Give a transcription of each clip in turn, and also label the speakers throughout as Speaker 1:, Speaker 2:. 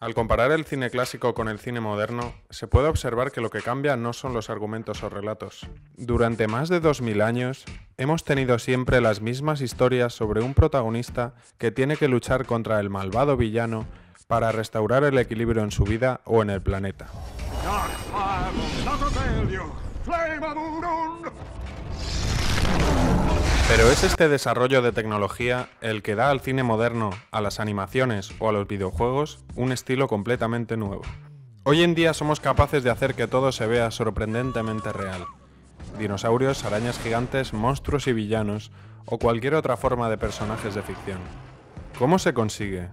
Speaker 1: Al comparar el cine clásico con el cine moderno, se puede observar que lo que cambia no son los argumentos o relatos. Durante más de 2000 años, hemos tenido siempre las mismas historias sobre un protagonista que tiene que luchar contra el malvado villano para restaurar el equilibrio en su vida o en el planeta. Pero ¿es este desarrollo de tecnología el que da al cine moderno, a las animaciones o a los videojuegos un estilo completamente nuevo? Hoy en día somos capaces de hacer que todo se vea sorprendentemente real. Dinosaurios, arañas gigantes, monstruos y villanos, o cualquier otra forma de personajes de ficción. ¿Cómo se consigue?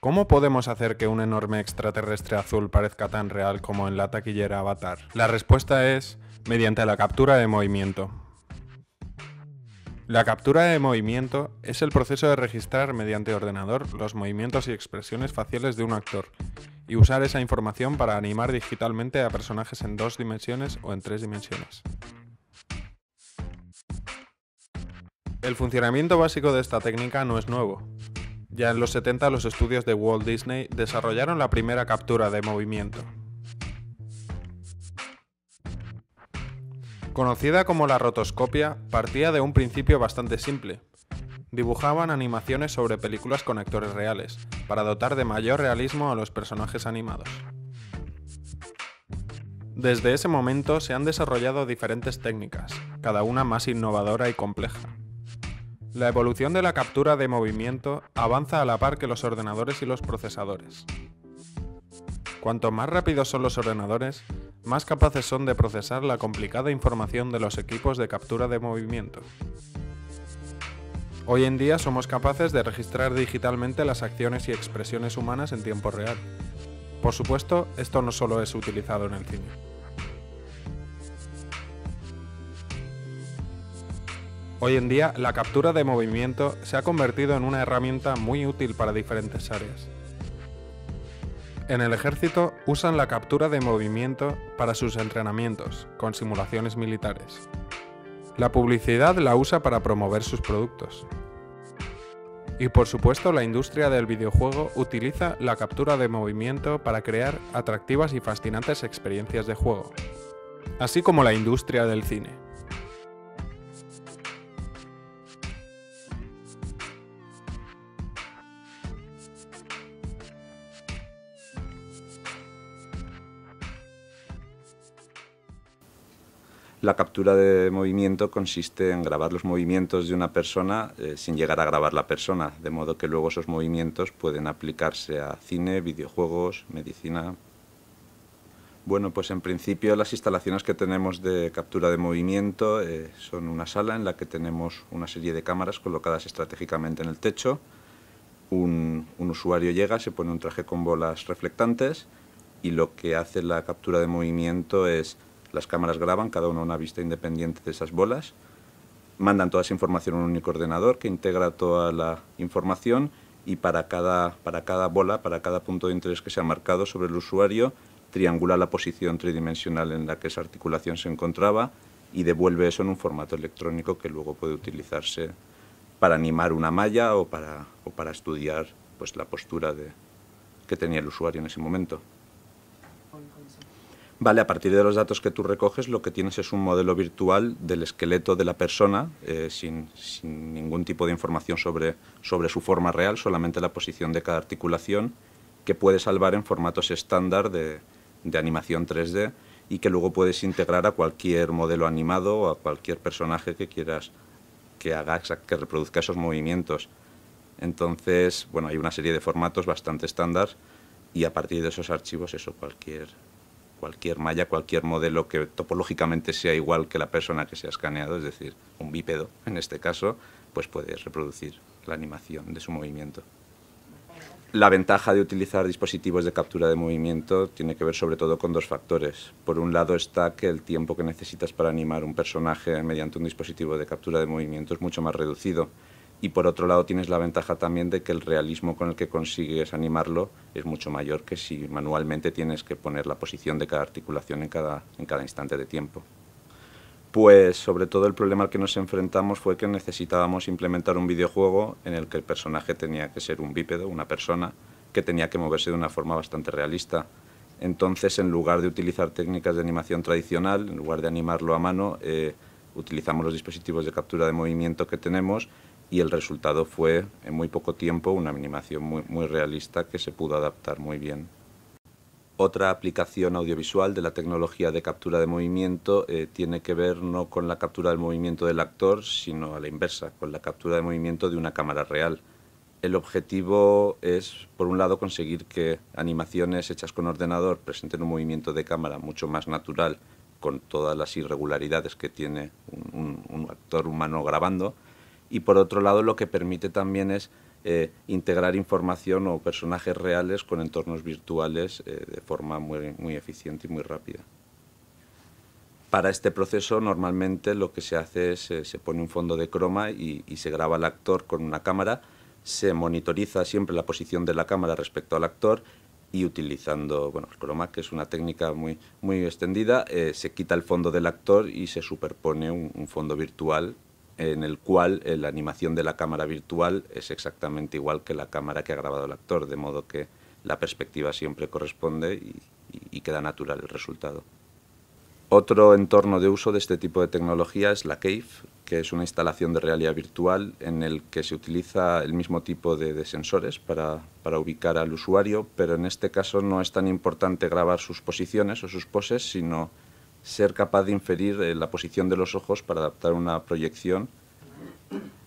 Speaker 1: ¿Cómo podemos hacer que un enorme extraterrestre azul parezca tan real como en la taquillera Avatar? La respuesta es mediante la captura de movimiento, la captura de movimiento es el proceso de registrar mediante ordenador los movimientos y expresiones faciales de un actor y usar esa información para animar digitalmente a personajes en dos dimensiones o en tres dimensiones. El funcionamiento básico de esta técnica no es nuevo. Ya en los 70 los estudios de Walt Disney desarrollaron la primera captura de movimiento, Conocida como la rotoscopia, partía de un principio bastante simple. Dibujaban animaciones sobre películas con actores reales, para dotar de mayor realismo a los personajes animados. Desde ese momento se han desarrollado diferentes técnicas, cada una más innovadora y compleja. La evolución de la captura de movimiento avanza a la par que los ordenadores y los procesadores. Cuanto más rápidos son los ordenadores, más capaces son de procesar la complicada información de los equipos de captura de movimiento. Hoy en día somos capaces de registrar digitalmente las acciones y expresiones humanas en tiempo real. Por supuesto, esto no solo es utilizado en el cine. Hoy en día, la captura de movimiento se ha convertido en una herramienta muy útil para diferentes áreas. En el ejército usan la captura de movimiento para sus entrenamientos, con simulaciones militares. La publicidad la usa para promover sus productos. Y por supuesto la industria del videojuego utiliza la captura de movimiento para crear atractivas y fascinantes experiencias de juego, así como la industria del cine.
Speaker 2: La captura de movimiento consiste en grabar los movimientos de una persona eh, sin llegar a grabar la persona, de modo que luego esos movimientos pueden aplicarse a cine, videojuegos, medicina. Bueno, pues en principio las instalaciones que tenemos de captura de movimiento eh, son una sala en la que tenemos una serie de cámaras colocadas estratégicamente en el techo. un usuario llega, se pone un traje con bolas reflectantes y lo que hace la captura de movimiento es las cámaras graban cada una una vista independiente de esas bolas, mandan toda esa información a un único ordenador que integra toda la información y para cada, bola, para cada punto de interés que se ha marcado sobre el usuario, triangula la posición tridimensional en la que esa articulación se encontraba y devuelve eso en un formato electrónico que luego puede utilizarse para animar una malla o para, estudiar pues, la postura de, que tenía el usuario en ese momento. Vale, a partir de los datos que tú recoges, lo que tienes es un modelo virtual del esqueleto de la persona, eh, sin, ningún tipo de información sobre, sobre su forma real, solamente la posición de cada articulación, que puedes salvar en formatos estándar de, de animación 3D y que luego puedes integrar a cualquier modelo animado o a cualquier personaje que quieras que haga, que reproduzca esos movimientos. Entonces, bueno, hay una serie de formatos bastante estándar y a partir de esos archivos, eso, cualquier cualquier malla, cualquier modelo que topológicamente sea igual que la persona que se ha escaneado, es decir, un bípedo en este caso, pues puedes reproducir la animación de su movimiento. La ventaja de utilizar dispositivos de captura de movimiento tiene que ver sobre todo con dos factores. Por un lado está que el tiempo que necesitas para animar un personaje mediante un dispositivo de captura de movimiento es mucho más reducido y por otro lado tienes la ventaja también de que el realismo con el que consigues animarlo es mucho mayor que si manualmente tienes que poner la posición de cada articulación en cada, en cada instante de tiempo. Pues sobre todo el problema al que nos enfrentamos fue que necesitábamos implementar un videojuego en el que el personaje tenía que ser un bípedo, una persona, que tenía que moverse de una forma bastante realista. Entonces, en lugar de utilizar técnicas de animación tradicional, en lugar de animarlo a mano, eh, utilizamos los dispositivos de captura de movimiento que tenemos y el resultado fue en muy poco tiempo una animación muy, realista que se pudo adaptar muy bien otra aplicación audiovisual de la tecnología de captura de movimiento eh, tiene que ver no con la captura del movimiento del actor, sino a la inversa, con la captura de movimiento de una cámara real. El objetivo es, por un lado, conseguir que animaciones hechas con ordenador presenten un movimiento de cámara mucho más natural, con todas las irregularidades que tiene un actor humano grabando, y por otro lado lo que permite también es eh, integrar información o personajes reales con entornos virtuales eh, de forma muy, muy eficiente y muy rápida. Para este proceso normalmente lo que se hace es eh, se pone un fondo de croma y, se graba el actor con una cámara, se monitoriza siempre la posición de la cámara respecto al actor y utilizando bueno, el croma, que es una técnica muy, muy extendida, se quita el fondo del actor y se superpone un fondo virtual en el cual eh, la animación de la cámara virtual es exactamente igual que la cámara que ha grabado el actor, de modo que la perspectiva siempre corresponde y, queda natural el resultado. Otro entorno de uso de este tipo de tecnología es la CAVE, que es una instalación de realidad virtual en el que se utiliza el mismo tipo de, sensores para, para, ubicar al usuario, pero en este caso no es tan importante grabar sus posiciones o sus poses, sino ser capaz de inferir eh, la posición de los ojos para adaptar una proyección.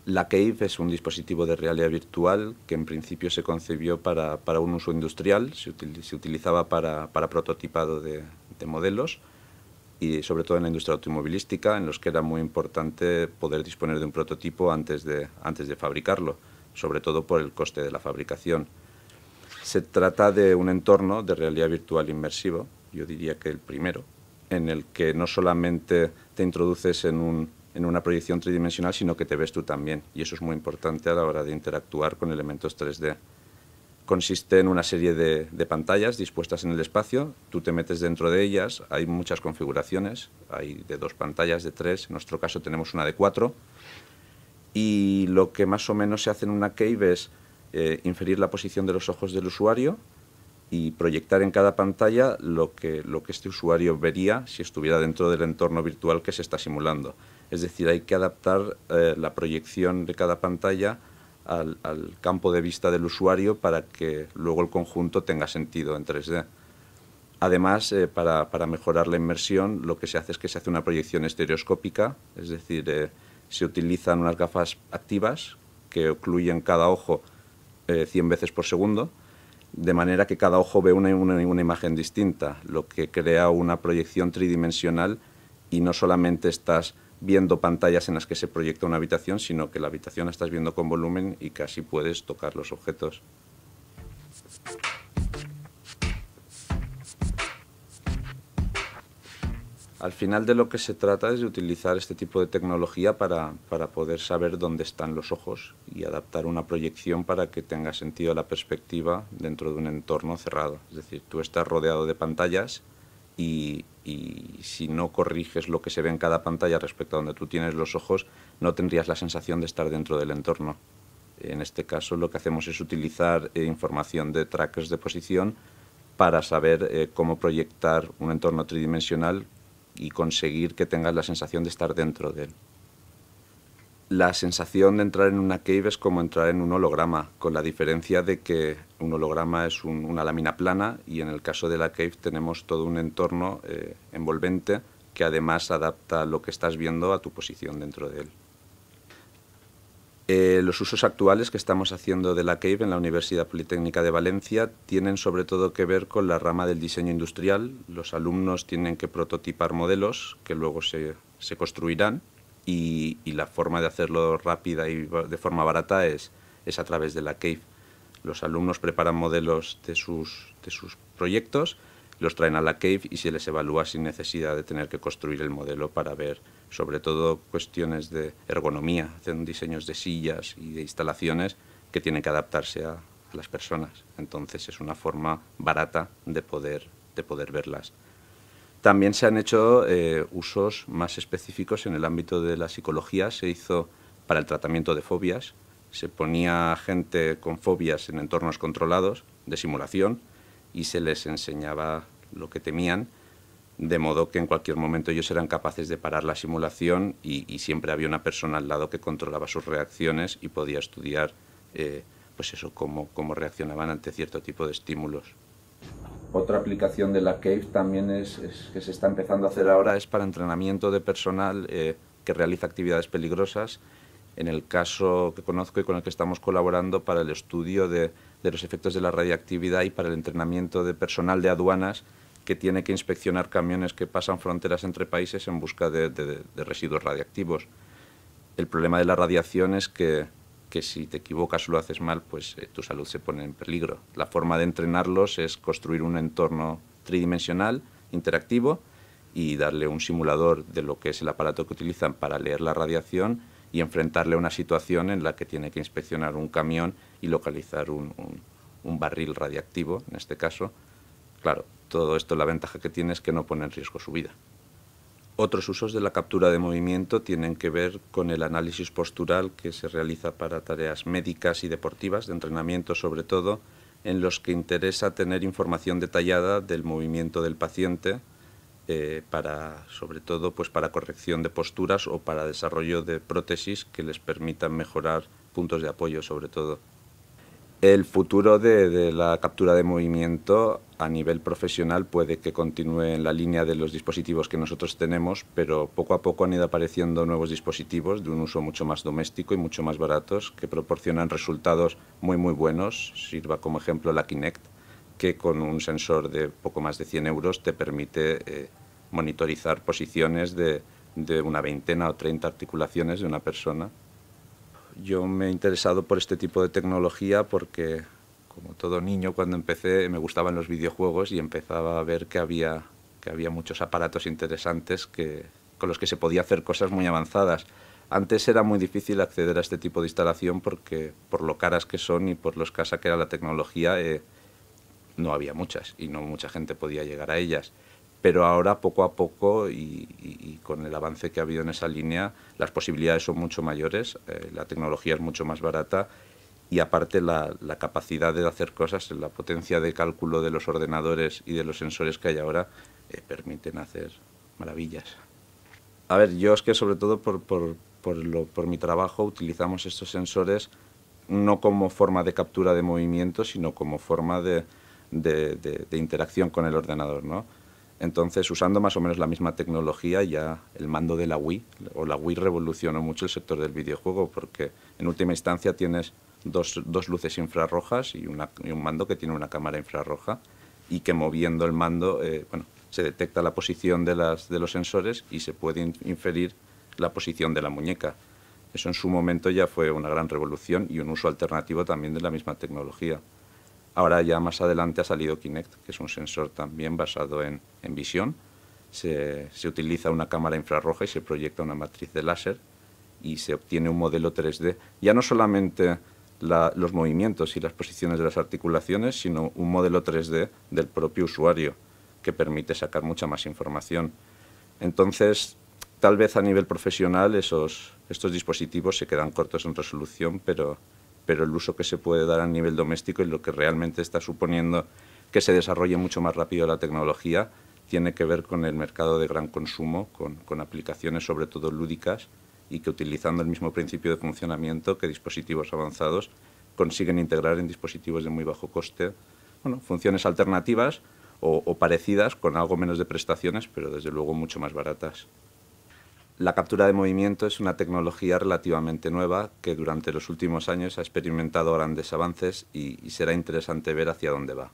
Speaker 2: La CAVE es un dispositivo de realidad virtual que en principio se concebió para, para un uso industrial, se, se utilizaba para, para prototipado de, de, modelos y sobre todo en la industria automovilística, en los que era muy importante poder disponer de un prototipo antes de, antes de fabricarlo, sobre todo por el coste de la fabricación. Se trata de un entorno de realidad virtual inmersivo, yo diría que el primero, en el que no solamente te introduces en, una proyección tridimensional, sino que te ves tú también. Y eso es muy importante a la hora de interactuar con elementos 3D. Consiste en una serie de, pantallas dispuestas en el espacio, tú te metes dentro de ellas, hay muchas configuraciones, hay de dos pantallas, de tres, en nuestro caso tenemos una de cuatro, y lo que más o menos se hace en una cave es eh, inferir la posición de los ojos del usuario, y proyectar en cada pantalla lo que, lo que este usuario vería si estuviera dentro del entorno virtual que se está simulando. Es decir, hay que adaptar eh, la proyección de cada pantalla al, campo de vista del usuario para que luego el conjunto tenga sentido en 3D. Además, eh, para, mejorar la inmersión, lo que se hace es que se hace una proyección estereoscópica, es decir, eh, se utilizan unas gafas activas que ocluyen cada ojo 100 veces por segundo de manera que cada ojo ve una, imagen distinta, lo que crea una proyección tridimensional y no solamente estás viendo pantallas en las que se proyecta una habitación, sino que la habitación la estás viendo con volumen y casi puedes tocar los objetos. Al final de lo que se trata es de utilizar este tipo de tecnología para, poder saber dónde están los ojos y adaptar una proyección para que tenga sentido la perspectiva dentro de un entorno cerrado. Es decir, tú estás rodeado de pantallas y, si no corriges lo que se ve en cada pantalla respecto a donde tú tienes los ojos, no tendrías la sensación de estar dentro del entorno. En este caso lo que hacemos es utilizar eh, información de trackers de posición para saber eh, cómo proyectar un entorno tridimensional y conseguir que tengas la sensación de estar dentro de él. La sensación de entrar en una cave es como entrar en un holograma, con la diferencia de que un holograma es una lámina plana y en el caso de la cave tenemos todo un entorno eh, envolvente que además adapta lo que estás viendo a tu posición dentro de él. Eh, los usos actuales que estamos haciendo de la CAVE en la Universidad Politécnica de Valencia tienen sobre todo que ver con la rama del diseño industrial. Los alumnos tienen que prototipar modelos que luego se, construirán y, la forma de hacerlo rápida y de forma barata es, a través de la CAVE. Los alumnos preparan modelos de sus, de sus proyectos, los traen a la CAVE y se les evalúa sin necesidad de tener que construir el modelo para ver sobre todo cuestiones de ergonomía, hacen diseños de sillas y de instalaciones que tienen que adaptarse a, las personas. Entonces es una forma barata de poder, de poder verlas. También se han hecho eh, usos más específicos en el ámbito de la psicología. Se hizo para el tratamiento de fobias. Se ponía gente con fobias en entornos controlados de simulación y se les enseñaba lo que temían de modo que en cualquier momento ellos eran capaces de parar la simulación y, siempre había una persona al lado que controlaba sus reacciones y podía estudiar eh, pues eso, cómo, reaccionaban ante cierto tipo de estímulos. Otra aplicación de la CAVE también es, que se está empezando a hacer ahora es para entrenamiento de personal eh, que realiza actividades peligrosas. En el caso que conozco y con el que estamos colaborando para el estudio de los efectos de la radiactividad y para el entrenamiento de personal de aduanas que tiene que inspeccionar camiones que pasan fronteras entre países en busca de, residuos radiactivos. El problema de la radiación es que, si te equivocas o lo haces mal, pues eh, tu salud se pone en peligro. La forma de entrenarlos es construir un entorno tridimensional, interactivo, y darle un simulador de lo que es el aparato que utilizan para leer la radiación y enfrentarle a una situación en la que tiene que inspeccionar un camión y localizar un barril radiactivo, en este caso. Claro, todo esto, la ventaja que tiene es que no pone en riesgo su vida. Otros usos de la captura de movimiento tienen que ver con el análisis postural que se realiza para tareas médicas y deportivas, de entrenamiento sobre todo, en los que interesa tener información detallada del movimiento del paciente, eh, para, sobre todo pues para corrección de posturas o para desarrollo de prótesis que les permitan mejorar puntos de apoyo sobre todo el futuro de, la captura de movimiento a nivel profesional puede que continúe en la línea de los dispositivos que nosotros tenemos, pero poco a poco han ido apareciendo nuevos dispositivos de un uso mucho más doméstico y mucho más baratos que proporcionan resultados muy muy buenos. Sirva como ejemplo la Kinect, que con un sensor de poco más de 100 euros te permite eh, monitorizar posiciones de, de una veintena o treinta articulaciones de una persona yo me he interesado por este tipo de tecnología porque, como todo niño, cuando empecé me gustaban los videojuegos y empezaba a ver que había, que había muchos aparatos interesantes que, con los que se podía hacer cosas muy avanzadas. Antes era muy difícil acceder a este tipo de instalación porque por lo caras que son y por lo escasa que era la tecnología, eh, no había muchas y no mucha gente podía llegar a ellas pero ahora poco a poco y, con el avance que ha habido en esa línea, las posibilidades son mucho mayores, eh, la tecnología es mucho más barata y aparte la, capacidad de hacer cosas, la potencia de cálculo de los ordenadores y de los sensores que hay ahora eh, permiten hacer maravillas. A ver, yo es que sobre todo por, mi trabajo utilizamos estos sensores no como forma de captura de movimiento, sino como forma de, de interacción con el ordenador. ¿no? Entonces, usando más o menos la misma tecnología, ya el mando de la Wii, o la Wii revolucionó mucho el sector del videojuego, porque en última instancia tienes dos, luces infrarrojas y, un mando que tiene una cámara infrarroja, y que moviendo el mando, eh, bueno, se detecta la posición de, de los sensores y se puede inferir la posición de la muñeca. Eso en su momento ya fue una gran revolución y un uso alternativo también de la misma tecnología. Ahora ya más adelante ha salido Kinect, que es un sensor también basado en, visión. Se, utiliza una cámara infrarroja y se proyecta una matriz de láser y se obtiene un modelo 3D. Ya no solamente los movimientos y las posiciones de las articulaciones, sino un modelo 3D del propio usuario que permite sacar mucha más información. Entonces, tal vez a nivel profesional estos dispositivos se quedan cortos en resolución, pero pero el uso que se puede dar a nivel doméstico y lo que realmente está suponiendo que se desarrolle mucho más rápido la tecnología tiene que ver con el mercado de gran consumo, con, aplicaciones sobre todo lúdicas y que utilizando el mismo principio de funcionamiento que dispositivos avanzados consiguen integrar en dispositivos de muy bajo coste bueno, funciones alternativas o parecidas con algo menos de prestaciones, pero desde luego mucho más baratas. La captura de movimiento es una tecnología relativamente nueva que durante los últimos años ha experimentado grandes avances y, será interesante ver hacia dónde va.